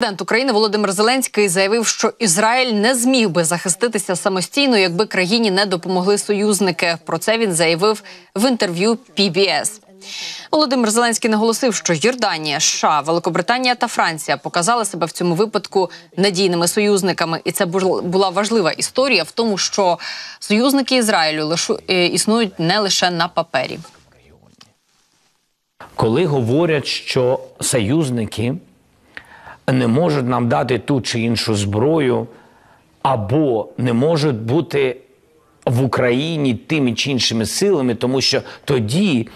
Президент України Володимир Зеленський заявив, що Ізраїль не зміг би захиститися самостійно, якби країні не допомогли союзники. Про це він заявив в інтерв'ю PBS. Володимир Зеленський наголосив, що Йорданія, США, Великобританія та Франція показали себе в цьому випадку надійними союзниками, і це була важлива історія в тому, що союзники Ізраїлю лишу е, існують не лише на папері. Коли говорять, що союзники не можуть нам дати ту чи іншу зброю, або не можуть бути в Україні тими чи іншими силами, тому що тоді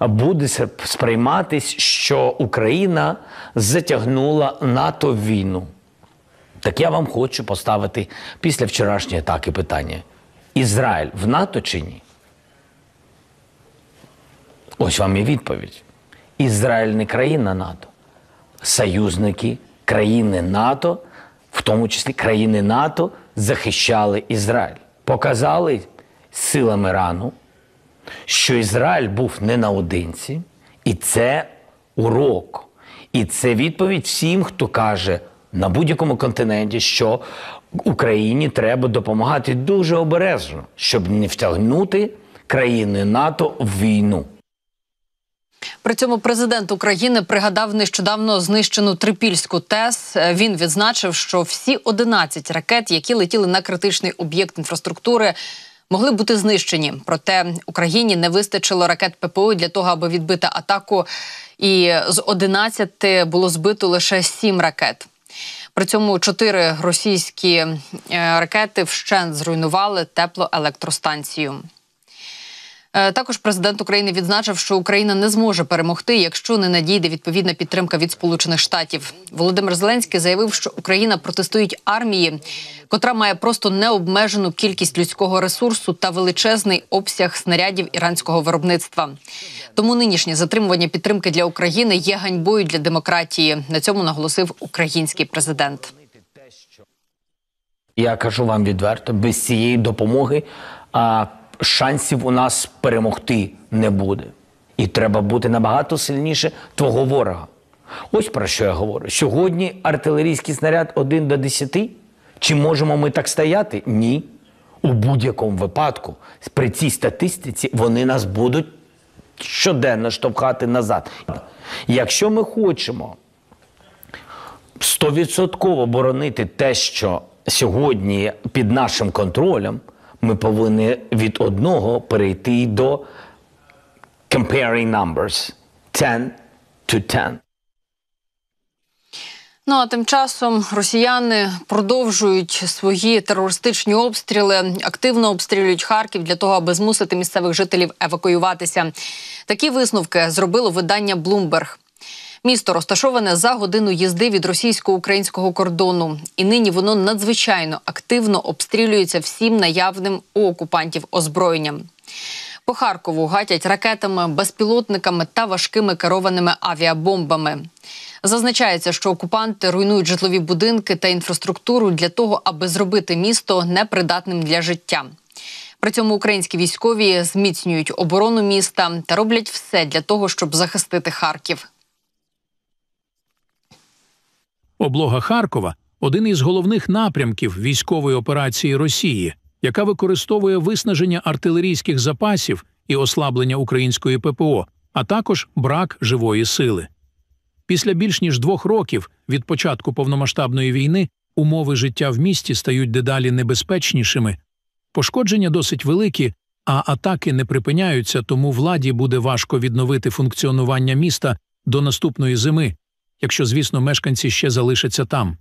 буде сприйматись, що Україна затягнула НАТО в війну. Так я вам хочу поставити після вчорашньої атаки питання: Ізраїль в НАТО чи ні? Ось вам і відповідь. Ізраїль не країна НАТО, союзники країни НАТО, в тому числі країни НАТО, захищали Ізраїль, показали силам Ірану, що Ізраїль був не наодинці, і це урок. І це відповідь всім, хто каже на будь-якому континенті, що Україні треба допомагати дуже обережно, щоб не втягнути країни НАТО в війну. При цьому президент України пригадав нещодавно знищену трипільську ТЕС. Е, він відзначив, що всі 11 ракет, які летіли на критичний об'єкт інфраструктури, могли бути знищені. Проте Україні не вистачило ракет ППО для того, аби відбити атаку. І з 11 було збито лише 7 ракет. При цьому чотири російські е, ракети вщент зруйнували теплоелектростанцію. Е, також президент України відзначив, що Україна не зможе перемогти, якщо не надійде відповідна підтримка від Сполучених Штатів. Володимир Зеленський заявив, що Україна протестують армії, котра має просто необмежену кількість людського ресурсу та величезний обсяг снарядів іранського виробництва. Тому нинішнє затримування підтримки для України є ганьбою для демократії. На цьому наголосив український президент. Я кажу вам відверто без цієї допомоги. А шансів у нас перемогти не буде. І треба бути набагато сильніше твого ворога. Ось про що я говорю. Сьогодні артилерійський снаряд 1 до 10. Чи можемо ми так стояти? Ні. У будь-якому випадку, при цій статистиці, вони нас будуть щоденно штовхати назад. Якщо ми хочемо стовідсотково боронити те, що сьогодні під нашим контролем ми повинні від одного перейти до comparing numbers 10 to 10. Ну а тим часом росіяни продовжують свої терористичні обстріли, активно обстрілюють Харків для того, аби змусити місцевих жителів евакуюватися. Такі висновки зробило видання Bloomberg. Місто розташоване за годину їзди від російсько-українського кордону, і нині воно надзвичайно активно обстрілюється всім наявним у окупантів озброєнням. По Харкову гатять ракетами, безпілотниками та важкими керованими авіабомбами. Зазначається, що окупанти руйнують житлові будинки та інфраструктуру для того, аби зробити місто непридатним для життя. При цьому українські військові зміцнюють оборону міста та роблять все для того, щоб захистити Харків. Облога Харкова один із головних напрямків військової операції Росії, яка використовує виснаження артилерійських запасів і ослаблення української ППО, а також брак живої сили. Після більш ніж двох років від початку повномасштабної війни умови життя в місті стають дедалі небезпечнішими, пошкодження досить великі, а атаки не припиняються, тому владі буде важко відновити функціонування міста до наступної зими якщо, звісно, мешканці ще залишаться там.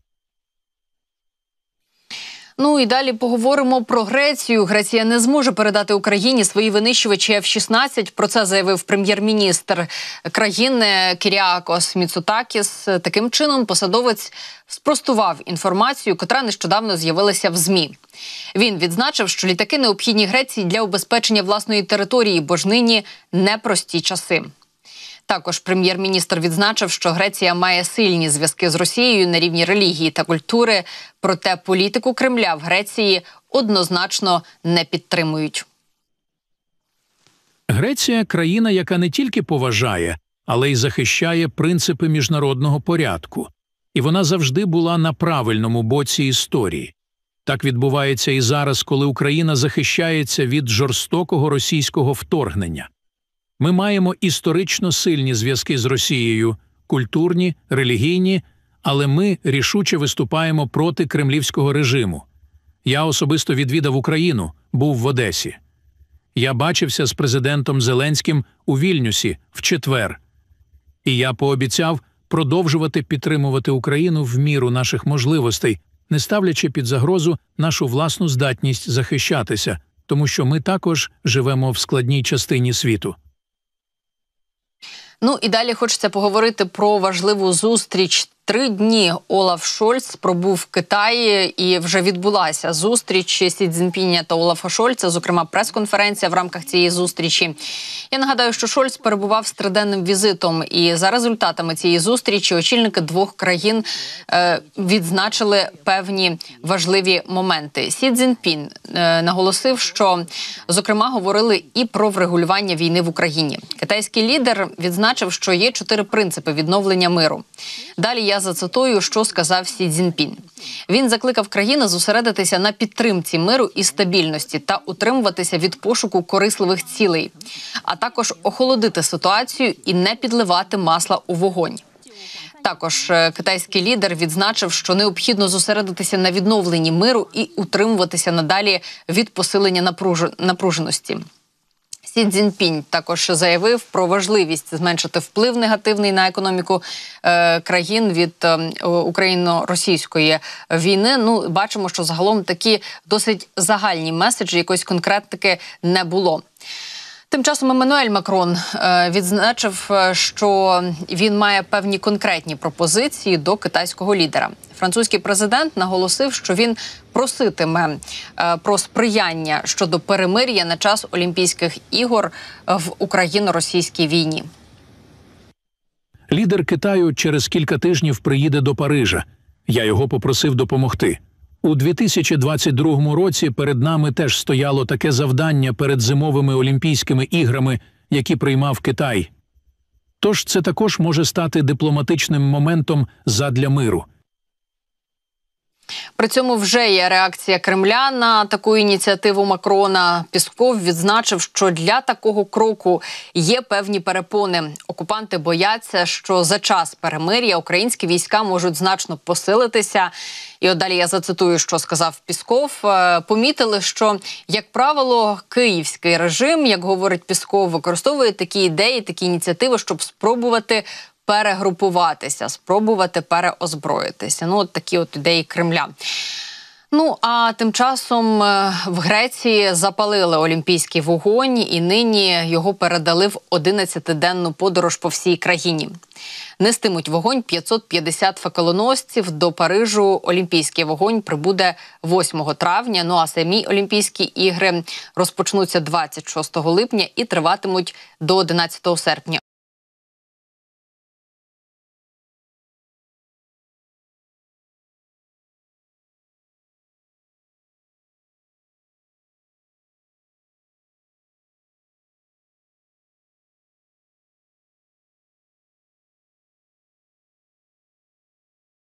Ну і далі поговоримо про Грецію. Греція не зможе передати Україні свої винищувачі F-16. Про це заявив прем'єр-міністр країни Кіріакос Міцутакіс. Таким чином посадовець спростував інформацію, котра нещодавно з'явилася в змі. Він відзначив, що літаки необхідні Греції для обезпечення власної території, бо ж нині непрості часи. Також прем'єр-міністр відзначив, що Греція має сильні зв'язки з Росією на рівні релігії та культури. Проте політику Кремля в Греції однозначно не підтримують. Греція країна, яка не тільки поважає, але й захищає принципи міжнародного порядку, і вона завжди була на правильному боці історії. Так відбувається і зараз, коли Україна захищається від жорстокого російського вторгнення. Ми маємо історично сильні зв'язки з Росією, культурні, релігійні, але ми рішуче виступаємо проти кремлівського режиму. Я особисто відвідав Україну, був в Одесі. Я бачився з президентом Зеленським у Вільнюсі в четвер, і я пообіцяв продовжувати підтримувати Україну в міру наших можливостей, не ставлячи під загрозу нашу власну здатність захищатися, тому що ми також живемо в складній частині світу. Ну і далі хочеться поговорити про важливу зустріч Три дні Олаф Шольц пробув в Китаї і вже відбулася зустріч Сі Цзіньпіня та Олафа Шольца, зокрема прес-конференція в рамках цієї зустрічі. Я нагадаю, що Шольц перебував з триденним візитом, і за результатами цієї зустрічі очільники двох країн е, відзначили певні важливі моменти. Сі Цзіньпін е, наголосив, що зокрема говорили і про врегулювання війни в Україні. Китайський лідер відзначив, що є чотири принципи відновлення миру. Далі я. Я зацитую, що сказав Сі Цзіньпін. Він закликав країни зосередитися на підтримці миру і стабільності та утримуватися від пошуку корисливих цілей, а також охолодити ситуацію і не підливати масла у вогонь. Також е, китайський лідер відзначив, що необхідно зосередитися на відновленні миру і утримуватися надалі від посилення напруженості. Сі Цзіньпінь також заявив про важливість зменшити вплив негативний на економіку е, країн від е, україно-російської війни. Ну бачимо, що загалом такі досить загальні меседжі якоїсь конкретики не було. Тим часом Еммануель Макрон е, відзначив, е, що він має певні конкретні пропозиції до китайського лідера. Французький президент наголосив, що він проситиме е, про сприяння щодо перемир'я на час Олімпійських ігор в Україно-російській війні. Лідер Китаю через кілька тижнів приїде до Парижа. Я його попросив допомогти. У 2022 році перед нами теж стояло таке завдання перед зимовими Олімпійськими іграми, які приймав Китай. Тож це також може стати дипломатичним моментом задля миру. При цьому вже є реакція Кремля на таку ініціативу Макрона. Пісков відзначив, що для такого кроку є певні перепони. Окупанти бояться, що за час перемир'я українські війська можуть значно посилитися. І от далі я зацитую, що сказав Пісков. Е, помітили, що як правило, київський режим, як говорить Пісков, використовує такі ідеї, такі ініціативи, щоб спробувати перегрупуватися, спробувати переозброїтися. Ну, от такі от ідеї Кремля. Ну а тим часом е, в Греції запалили олімпійський вогонь, і нині його передали в 11-денну подорож по всій країні. Нестимуть вогонь 550 факелоносців до Парижу. Олімпійський вогонь прибуде 8 травня. Ну а самі Олімпійські ігри розпочнуться 26 липня і триватимуть до 11 серпня.